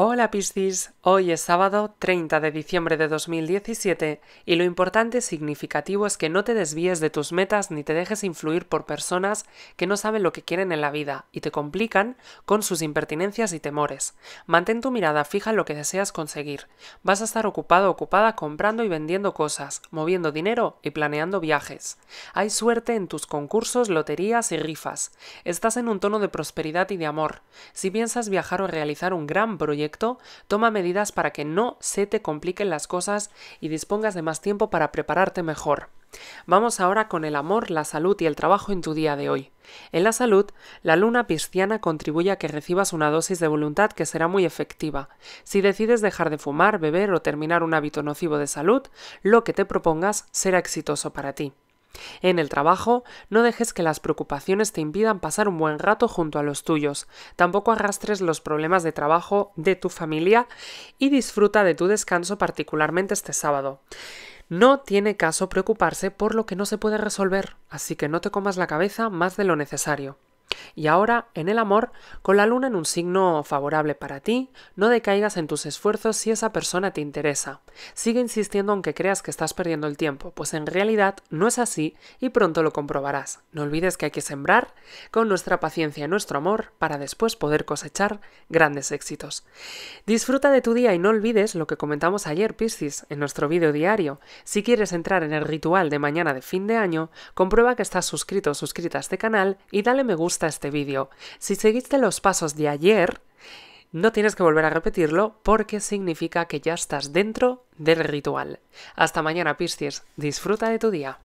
Hola Piscis, hoy es sábado 30 de diciembre de 2017 y lo importante y significativo es que no te desvíes de tus metas ni te dejes influir por personas que no saben lo que quieren en la vida y te complican con sus impertinencias y temores. Mantén tu mirada fija en lo que deseas conseguir. Vas a estar ocupado ocupada comprando y vendiendo cosas, moviendo dinero y planeando viajes. Hay suerte en tus concursos, loterías y rifas. Estás en un tono de prosperidad y de amor. Si piensas viajar o realizar un gran proyecto, toma medidas para que no se te compliquen las cosas y dispongas de más tiempo para prepararte mejor. Vamos ahora con el amor, la salud y el trabajo en tu día de hoy. En la salud, la luna pisciana contribuye a que recibas una dosis de voluntad que será muy efectiva. Si decides dejar de fumar, beber o terminar un hábito nocivo de salud, lo que te propongas será exitoso para ti. En el trabajo, no dejes que las preocupaciones te impidan pasar un buen rato junto a los tuyos, tampoco arrastres los problemas de trabajo de tu familia y disfruta de tu descanso particularmente este sábado. No tiene caso preocuparse por lo que no se puede resolver, así que no te comas la cabeza más de lo necesario. Y ahora, en el amor, con la luna en un signo favorable para ti, no decaigas en tus esfuerzos si esa persona te interesa. Sigue insistiendo aunque creas que estás perdiendo el tiempo, pues en realidad no es así y pronto lo comprobarás. No olvides que hay que sembrar con nuestra paciencia y nuestro amor para después poder cosechar grandes éxitos. Disfruta de tu día y no olvides lo que comentamos ayer, Piscis, en nuestro vídeo diario. Si quieres entrar en el ritual de mañana de fin de año, comprueba que estás suscrito o suscrita a este canal y dale me gusta a este este vídeo. Si seguiste los pasos de ayer, no tienes que volver a repetirlo porque significa que ya estás dentro del ritual. Hasta mañana, Piscis. Disfruta de tu día.